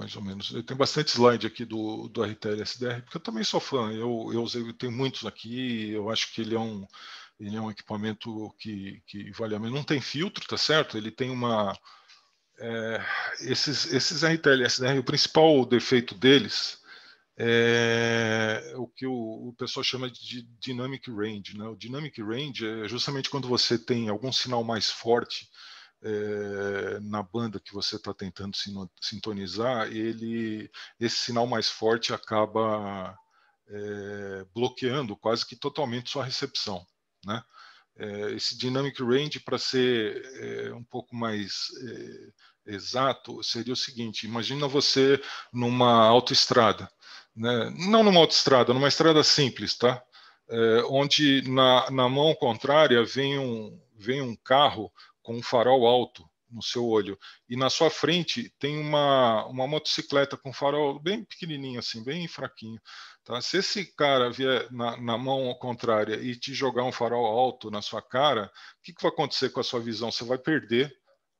mais ou menos. Eu tenho bastante slide aqui do, do RTL-SDR, porque eu também sou fã, eu, eu, usei, eu tenho muitos aqui, eu acho que ele é um, ele é um equipamento que, que vale a pena. Não tem filtro, tá certo? Ele tem uma... É, esses, esses RTL-SDR, o principal defeito deles é o que o, o pessoal chama de dynamic range. Né? O dynamic range é justamente quando você tem algum sinal mais forte é, na banda que você está tentando sintonizar, ele, esse sinal mais forte acaba é, bloqueando quase que totalmente sua recepção. Né? É, esse dynamic range, para ser um pouco mais exato, seria o seguinte: imagina você numa autoestrada, né? não numa autoestrada, numa estrada simples, tá? onde na, na mão contrária vem um, vem um carro com um farol alto no seu olho. E na sua frente tem uma, uma motocicleta com farol bem pequenininho, assim, bem fraquinho. Tá? Se esse cara vier na, na mão contrária e te jogar um farol alto na sua cara, o que, que vai acontecer com a sua visão? Você vai perder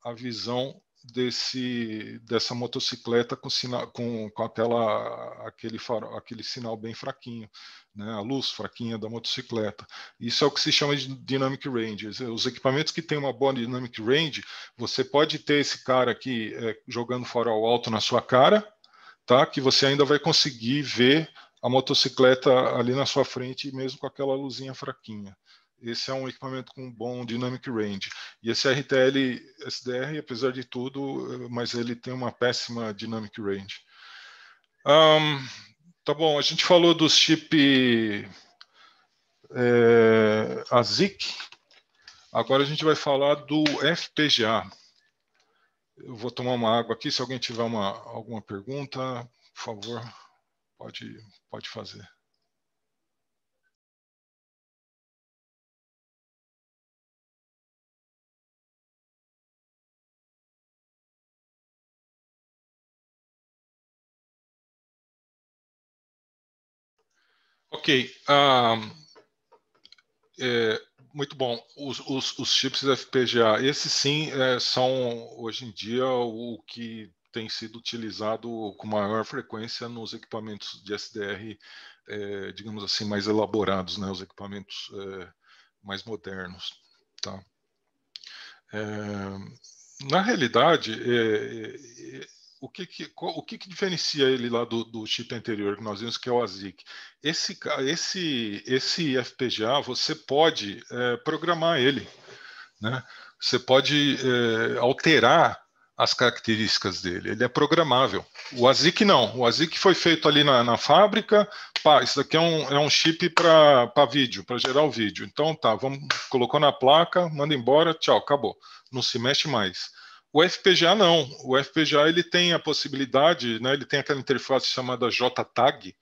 a visão desse dessa motocicleta com sinal com, com aquela aquele farol, aquele sinal bem fraquinho né a luz fraquinha da motocicleta isso é o que se chama de dynamic range é, os equipamentos que têm uma boa dynamic range você pode ter esse cara aqui é, jogando farol alto na sua cara tá que você ainda vai conseguir ver a motocicleta ali na sua frente mesmo com aquela luzinha fraquinha esse é um equipamento com bom dynamic range. E esse RTL SDR, apesar de tudo, eh, mas ele tem uma péssima dynamic range. Um, tá bom, a gente falou dos chip é, ASIC. Agora a gente vai falar do FPGA. Eu vou tomar uma água aqui. Se alguém tiver uma, alguma pergunta, por favor, pode, pode fazer. Ok. Um, é, muito bom. Os, os, os, chips FPGA, esses sim é, são hoje em dia o que tem sido utilizado com maior frequência nos equipamentos de SDR, é, digamos assim, mais elaborados, né? Os equipamentos é, mais modernos, tá? É, na realidade, é, o que que, o que, que diferencia ele lá do, do chip anterior que nós vimos que é o ASIC? Esse, esse, esse FPGA você pode é, programar ele, né? Você pode é, alterar as características dele. Ele é programável. O ASIC não. O ASIC foi feito ali na, na fábrica. Pá, isso daqui é um, é um chip para vídeo, para gerar o vídeo. Então tá, vamos colocou na placa, manda embora, tchau, acabou. Não se mexe mais. O FPGA não. O FPGA ele tem a possibilidade, né, ele tem aquela interface chamada JTAG,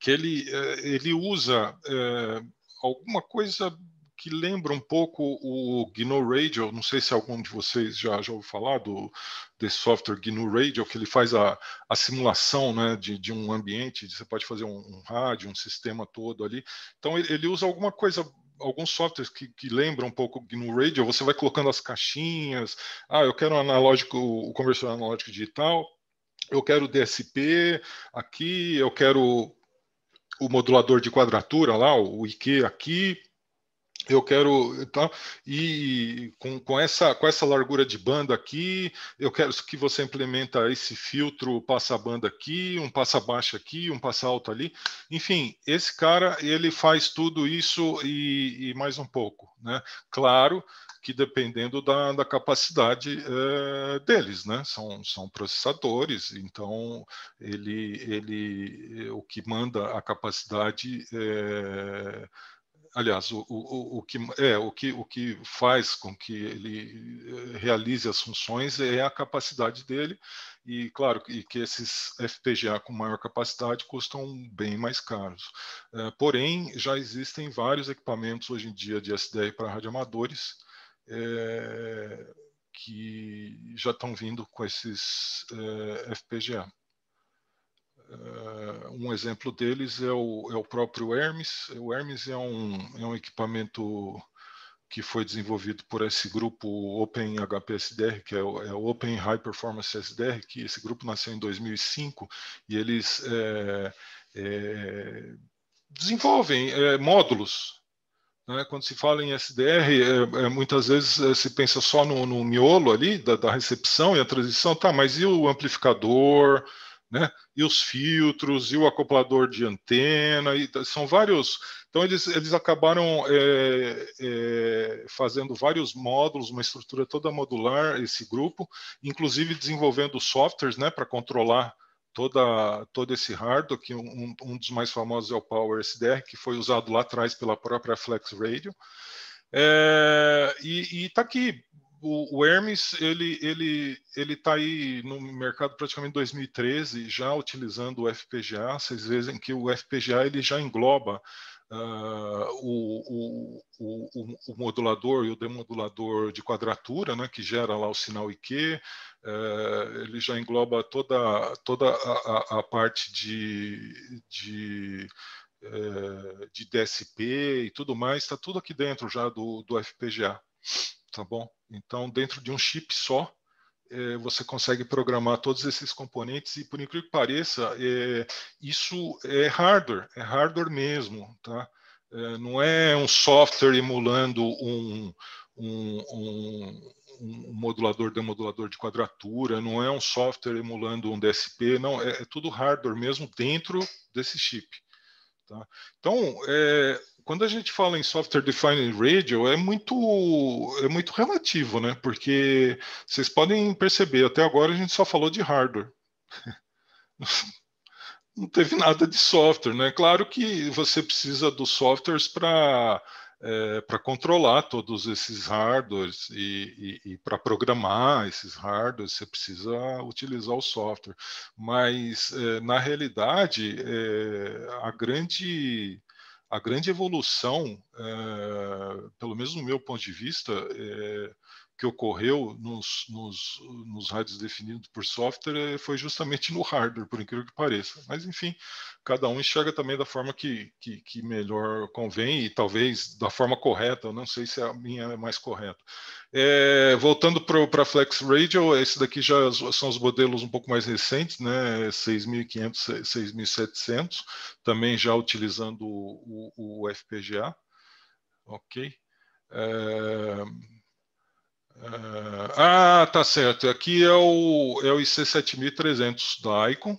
que ele, eh, ele usa eh, alguma coisa que lembra um pouco o GNU Radio. Não sei se algum de vocês já, já ouviu falar do, desse software GNU Radio, que ele faz a, a simulação né, de, de um ambiente. Você pode fazer um, um rádio, um sistema todo ali. Então, ele, ele usa alguma coisa alguns softwares que, que, lembram um pouco no Radio, você vai colocando as caixinhas, ah, eu quero analógico, o conversor analógico digital, eu quero DSP aqui, eu quero o modulador de quadratura lá, o IQ aqui, eu quero tá, e com, com, essa com essa largura de banda aqui eu quero que você implementa esse filtro passa banda aqui um passa baixo aqui um passa alto ali enfim esse cara ele faz tudo isso e, e mais um pouco né claro que dependendo da, da capacidade é, deles, né? São, são processadores, então ele, ele o que manda a capacidade é, aliás, o, o, o, que, é, o, que, o que faz com que ele eh, realize as funções é a capacidade dele, e claro e que esses FPGA com maior capacidade custam bem mais caros. É, porém, já existem vários equipamentos hoje em dia de SDR para radioamadores é, que já estão vindo com esses é, FPGA. Eh, um exemplo deles é o, é o próprio Hermes. O Hermes é um, é um equipamento que foi desenvolvido por esse grupo Open HPSDR, que é o, é Open High Performance SDR, que esse grupo nasceu em 2005 e eles é, é, desenvolvem módulos né? quando se fala em SDR, muitas vezes se pensa só no, no miolo ali da, da, recepção e a transição, tá, mas e o amplificador, né? E os filtros, e o acoplador de antena, e são vários. Então, eles, eles acabaram é, é, fazendo vários módulos, uma estrutura toda modular, esse grupo, inclusive desenvolvendo softwares né, para controlar toda, todo esse hardware, que um, um, dos mais famosos é o Power SDR, que foi usado lá atrás pela própria Flex Radio. É, e está aqui, o, o, Hermes ele ele ele está aí no mercado praticamente 2013 já utilizando o FPGA. Vocês veem que o FPGA ele já engloba uh, o, o, o, modulador e o demodulador de quadratura, né, que gera lá o sinal IQ. Uh, eh, ele já engloba toda toda a, a parte de, de eh, de DSP e tudo mais, está tudo aqui dentro já do, do FPGA tá bom? Então, dentro de um chip só, é, você consegue programar todos esses componentes e, por incrível que pareça, é, isso é hardware, é hardware mesmo, tá? É, não é um software emulando um, um, um, um modulador demodulador de quadratura, não é um software emulando um DSP, não, é, é tudo hardware mesmo dentro desse chip. Tá? Então, é, quando a gente fala em software defined radio, é muito é muito relativo, né? Porque vocês podem perceber, até agora a gente só falou de hardware. Não teve nada de software, né? Claro que você precisa dos softwares para é, para controlar todos esses hardwares e, e, e para programar esses hardwares, você precisa utilizar o software. Mas, é, na realidade, é, a grande a grande evolução, é, pelo menos no meu ponto de vista, é, que ocorreu nos, nos, nos rádios definidos por software eh, foi justamente no hardware, por incrível que pareça. Mas, enfim, cada um enxerga também da forma que, que, que melhor convém e talvez da forma correta, eu não sei se a minha é mais correta. É, voltando para Flex Radio, esse daqui já são os modelos um pouco mais recentes, né? 6.500, 6.700, também já utilizando o, o, o FPGA. Ok. É ah, ah, tá certo. Aqui é o, é o IC7300 da Icon,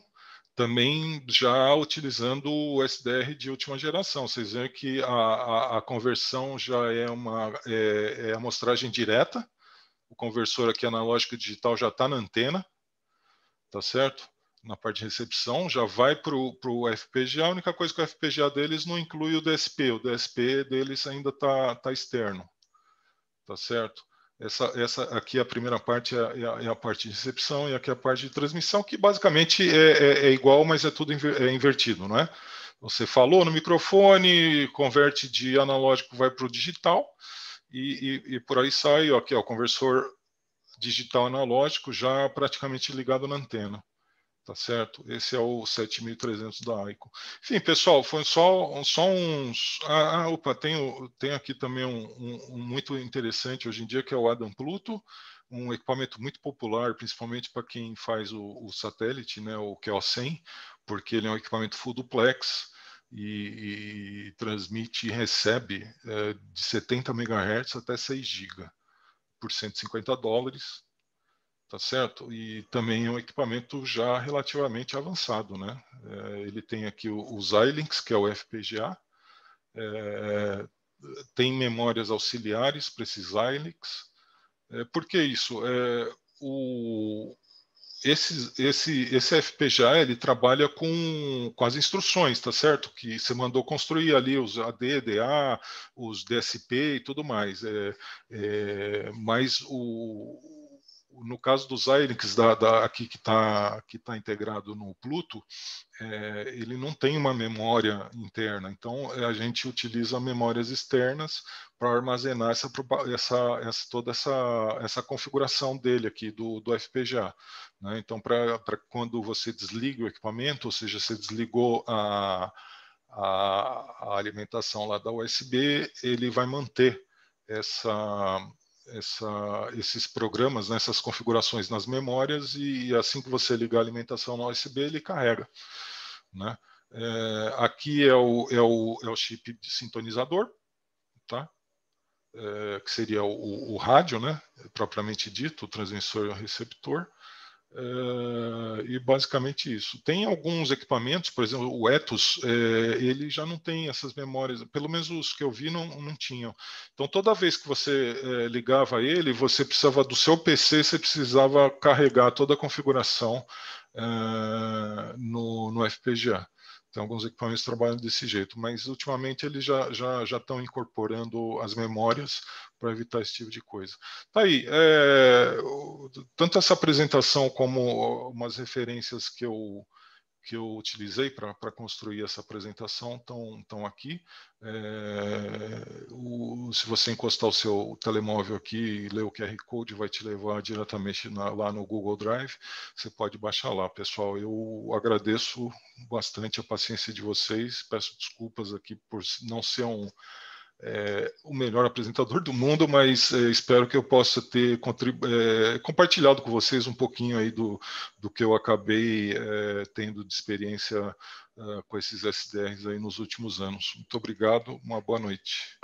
também já utilizando o SDR de última geração. Vocês veem que a, a, a conversão já é uma é, é amostragem direta. O conversor aqui analógico digital já está na antena, tá certo? Na parte de recepção, já vai para o FPGA. A única coisa que o FPGA deles não inclui o DSP. O DSP deles ainda está tá externo, tá certo? Essa, essa aqui a primeira parte é a, é a, é parte de recepção e aqui é a parte de transmissão, que basicamente é, é, é igual, mas é tudo inver, é invertido, não é? Você falou no microfone, converte de analógico vai para o digital e, e, e, por aí sai. Ó, aqui ó, o conversor digital analógico já praticamente ligado na antena tá certo? Esse é o 7300 da Aiko. Enfim, pessoal, foi só, só uns. Ah, ah opa, tem tem aqui também um, um, um, muito interessante hoje em dia que é o Adam Pluto, um equipamento muito popular, principalmente para quem faz o, o, satélite, né, o QO100, porque ele é um equipamento full duplex. E, e transmite eh, e recebe é, de 70 MHz até 6 GB por 150 dólares tá certo? E também é um equipamento já relativamente avançado, né? É, ele tem aqui o, o Xilinx, que é o FPGA, é, tem memórias auxiliares para esse Xilinx. É, por que isso? É, o, esse, esse, esse FPGA ele trabalha com, com as instruções, tá certo? Que você mandou construir ali os AD, DA, os DSP e tudo mais. É, é mas o no caso dos Zyrix, da, da, aqui que está que tá integrado no Pluto, é, ele não tem uma memória interna, então é, a gente utiliza memórias externas para armazenar essa, essa, essa, toda essa, essa configuração dele aqui do, do FPGA. Né? Então, para quando você desliga o equipamento, ou seja, você desligou a, a, a alimentação lá da USB, ele vai manter essa essa, esses programas, nessas né, configurações nas memórias e assim que você ligar a alimentação no USB, ele carrega. Né? É, aqui é o, é, o, é o chip de sintonizador, tá? É, que seria o, o, rádio, né? propriamente dito, o transmissor e o receptor. Eh, e basicamente isso. Tem alguns equipamentos, por exemplo, o Etos, eh, ele já não tem essas memórias, pelo menos os que eu vi não, não tinham. Então, toda vez que você eh, ligava ele, você precisava do seu PC, você precisava carregar toda a configuração no, no FPGA. Então, alguns equipamentos trabalham desse jeito, mas ultimamente eles já, já, já estão incorporando as memórias para evitar esse tipo de coisa. Tá aí, é, tanto essa apresentação como umas referências que eu, que eu utilizei para construir essa apresentação estão tão aqui. É, o, se você encostar o seu telemóvel aqui e ler o QR Code, vai te levar diretamente na, lá no Google Drive. Você pode baixar lá, pessoal. Eu agradeço bastante a paciência de vocês. Peço desculpas aqui por não ser um é, o melhor apresentador do mundo, mas é, espero que eu possa ter é, compartilhado com vocês um pouquinho aí do, do que eu acabei é, tendo de experiência ah, com esses SDRs aí nos últimos anos. Muito obrigado, uma boa noite.